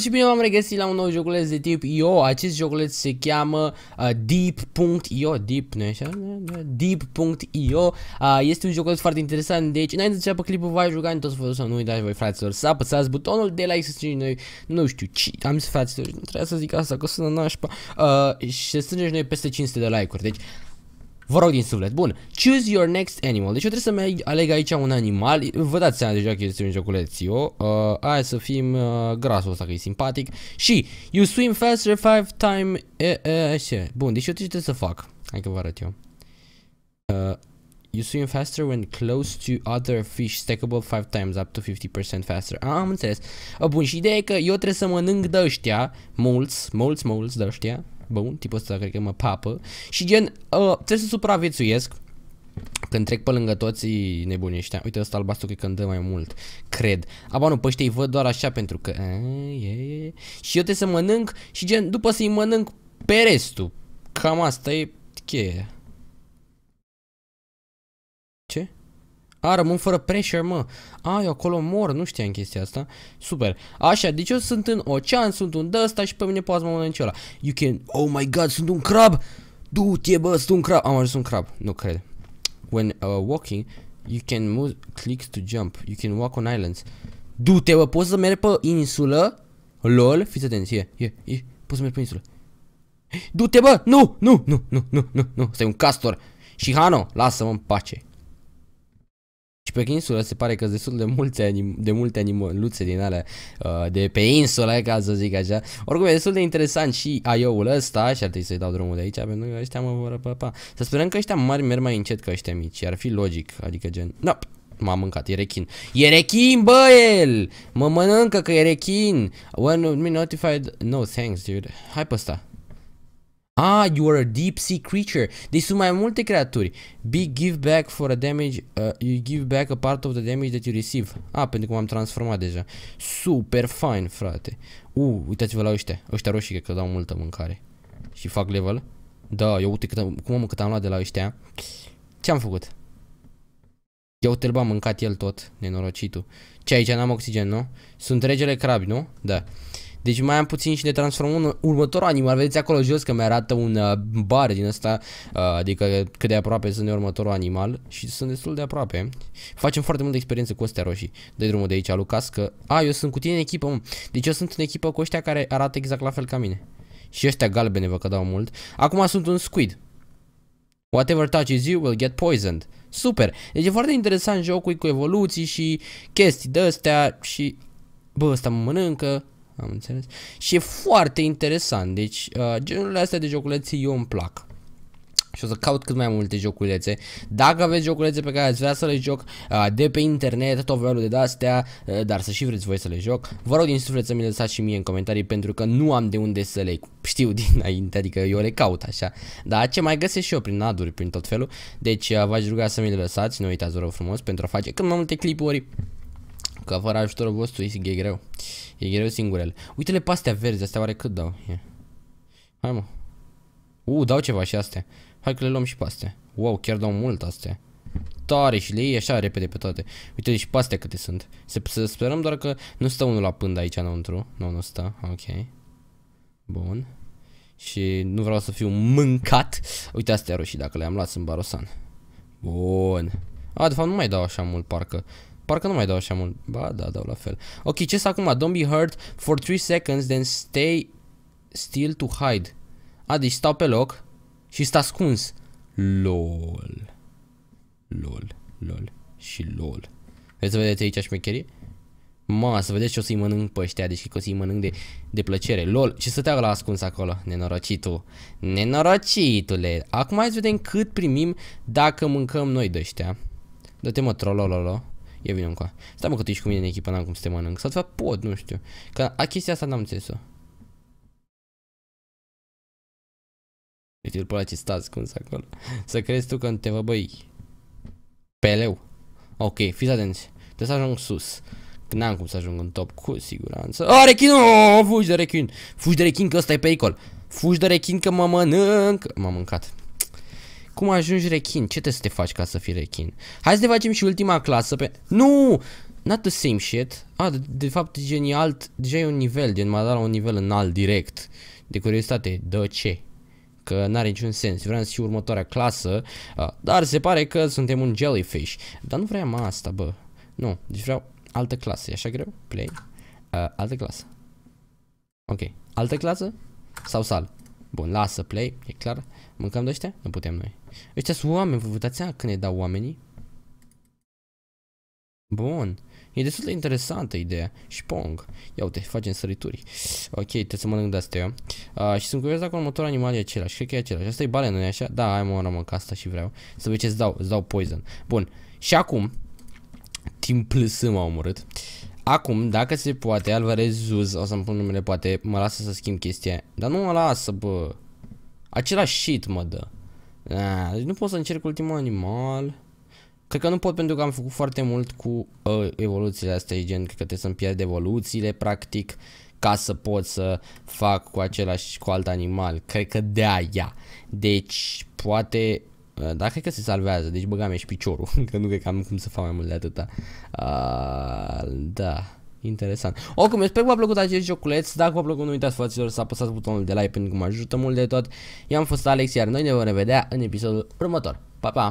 Și bine v-am regăsit la un nou joculeț de tip IO, acest joculeț se cheamă uh, Deep.io, Deep, nu așa? Deep.io, uh, este un joculeț foarte interesant, deci înainte de înceapă clipul, v-ai juca în toți vă să nu uitați voi fraților să apăsați butonul de like, să noi, nu știu ce, am zis fraților, nu trebuia să zic asta că sună nașpa, uh, și să strângeți noi peste 500 de like-uri, deci Vă rog din suflet. Bun. Choose your next animal. Deci eu trebuie să-mi aleg aici un animal. Vă dați seama deja că este un eu Uh, hai să fim uh, grasul ăsta că e simpatic. Și you swim faster five time... E, e, așa. Bun, deci eu ce trebuie să fac? Hai că vă arăt eu. Uh, you swim faster when close to other fish stackable five times up to 50% faster. Ah, am înțeles. Uh, bun, și ideea e că eu trebuie să mănânc de ăștia, mulți, mulți, mulți de ăștia, bun, tipul ăsta cred că mă papă și gen, uh, trebuie să supraviețuiesc când trec pe lângă toți nebunii ăștia. Uite ăsta albastru cred că îmi dă mai mult. Cred. Aba nu, păi văd doar așa pentru că... e, e, e. Și eu trebuie să mănânc și gen după să-i mănânc pe restul. Cam asta e cheia. A, rămân fără pressure, mă. A, eu acolo mor, nu știam chestia asta. Super. Așa, deci eu sunt în ocean, sunt un dăsta și pe mine poate mă mănânci ăla. You can... Oh my god, sunt un crab! Du-te, bă, sunt un crab! Am ajuns un crab, nu cred. When uh, walking, you can move... click to jump. You can walk on islands. Du-te, bă, poți să mergi pe insulă? LOL, fiți atenție. e, e, poți să mergi pe insulă. Du-te, bă, nu, nu, nu, nu, nu, nu, nu, stai un castor. Și Hano, lasă-mă în pace pe insulă se pare că sunt de multe, anim, de multe animăluțe din alea uh, de pe insulă, ca să zic așa. Oricum e destul de interesant și aioul ăsta și ar trebui să-i dau drumul de aici, pentru că ăștia mă vor pa, pa. Să sperăm că ăștia mari merg mai încet ca ăștia mici, ar fi logic, adică gen... No, M-am mâncat, e rechin. E rechin, bă, el! Mă mănâncă că e rechin! When me notified... No, thanks, dude. Hai pe ăsta. Ah, you are a deep sea creature. Deci sunt mai multe creaturi. Be give back for a damage. Uh, you give back a part of the damage that you receive. Ah, pentru că m-am transformat deja. Super fine, frate. Uh, uitați-vă la ăștia. Ăștia roșii că dau multă mâncare. Și fac level. Da, eu uite cât am, cum am, cât am luat de la ăștia. Ce am făcut? Eu uite l-am mâncat el tot, nenorocitul. Ce aici, n-am oxigen, nu? Sunt regele crabi, nu? Da. Uh, deci mai am puțin și de transform un următorul animal. Vedeți acolo jos că mi-arată un uh, bar din asta, uh, adică cât de aproape sunt de următorul animal și sunt destul de aproape. Facem foarte multă experiență cu astea roșii. de drumul de aici, Lucas, că... A, eu sunt cu tine în echipă, mă. Deci eu sunt în echipă cu ăștia care arată exact la fel ca mine. Și ăștia galbene vă cădau mult. Acum sunt un squid. Whatever touches you will get poisoned. Super! Deci e foarte interesant jocul cu evoluții și chestii de astea și... Bă, ăsta mă mănâncă, am înțeles. Și e foarte interesant. Deci, uh, genurile astea de joculețe eu îmi plac. Și o să caut cât mai multe joculețe. Dacă aveți joculețe pe care ați vrea să le joc uh, de pe internet, tot felul de astea, uh, dar să și vreți voi să le joc, vă rog din suflet să mi le lăsați și mie în comentarii pentru că nu am de unde să le știu dinainte, adică eu le caut așa. Dar ce mai găsesc și eu prin aduri, prin tot felul. Deci uh, v-aș ruga să mi le lăsați, nu uitați vă rog frumos pentru a face cât mai multe clipuri Că fără ajutorul vostru e greu. E greu singur el. Uite-le pe astea verzi, astea oare cât dau? yeah. Hai mă. U, dau ceva și astea. Hai că le luăm și pe astea. Wow, chiar dau mult astea. Tare și le iei așa repede pe toate. Uite și deci pe astea câte sunt. Se, să sperăm doar că nu stă unul la pândă aici înăuntru. Nu, nu stă. Ok. Bun. Și nu vreau să fiu mâncat. Uite astea roșii, dacă le-am luat sunt barosan. Bun. A, de fapt nu mai dau așa mult, parcă. Parcă nu mai dau așa mult. Ba, da, dau la fel. Ok, ce să acum? Don't be hurt for 3 seconds, then stay still to hide. A, deci stau pe loc și sunt ascuns. LOL. LOL, LOL și LOL. Vreți să vedeți aici șmecherii? Ma, să vedeți ce o să-i mănânc pe ăștia, deci că o să-i mănânc de, de plăcere. LOL, ce te la ascuns acolo? Nenorocitul. Nenorocitule. Acum hai să vedem cât primim dacă mâncăm noi de ăștia. Dă-te mă, trolololo. Ia vine încoa. Stai mă că tu ești cu mine în echipă, n-am cum să te mănânc. Sau ceva pot, nu știu. Că a chestia asta n-am înțeles-o. Uite-l pe ăla ce stați cum să acolo. Să crezi tu că te vă băi. Peleu. Ok, fiți atenți. Trebuie să ajung sus. N-am cum să ajung în top cu siguranță. A, rechin! Oh, fugi de rechin! Fugi de rechin că ăsta e pericol! Fugi de rechin că mă mănânc! M-am mâncat. Cum ajungi rechin? Ce trebuie să te faci ca să fii rechin? Hai să ne facem și ultima clasă pe... Nu! Not the same shit. Ah, de, de fapt, gen e alt... Deja e un nivel, gen m-a dat la un nivel înalt, direct. De curiozitate, de ce? că n-are niciun sens, vreau să fiu următoarea clasă, dar se pare că suntem un jellyfish. Dar nu vreau asta, bă. Nu, deci vreau altă clasă, e așa greu? Play. Uh, altă clasă. Ok, altă clasă sau sal. Bun, lasă play, e clar. Mâncăm de ăștia? Nu putem noi. Ăștia sunt oameni, vă dați seama când ne dau oamenii? Bun. E destul de interesantă ideea. Și pong. Ia uite, facem sărituri. Ok, trebuie să mănânc de-astea eu. Uh, și sunt curios dacă următorul animal e același. Cred că e același. Asta e balen, nu e așa? Da, hai mă, rămân ca asta și vreau. Să vezi ce-ți dau. Îți dau poison. Bun. Și acum, timp Plâs m-a omorât. Uh, Acum, dacă se poate, Alvarez Zuz, o să-mi pun numele, poate mă lasă să schimb chestia Dar nu mă lasă, bă. Același shit mă dă. A, ah, deci nu pot să încerc ultimul animal. Cred că nu pot pentru că am făcut foarte mult cu uh, evoluțiile astea, gen, cred că trebuie să-mi pierd evoluțiile, practic, ca să pot să fac cu același, cu alt animal. Cred că de aia. Deci, poate Uh, Dar cred că se salvează, deci băga și piciorul, că nu cred că am cum să fac mai mult de atâta. Uh, da, interesant. Oricum, eu sper că v-a plăcut acest joculeț, dacă v-a plăcut nu uitați fraților să apăsați butonul de like pentru că mă ajută mult de tot. Eu am fost Alex, iar noi ne vom revedea în episodul următor. Pa, pa!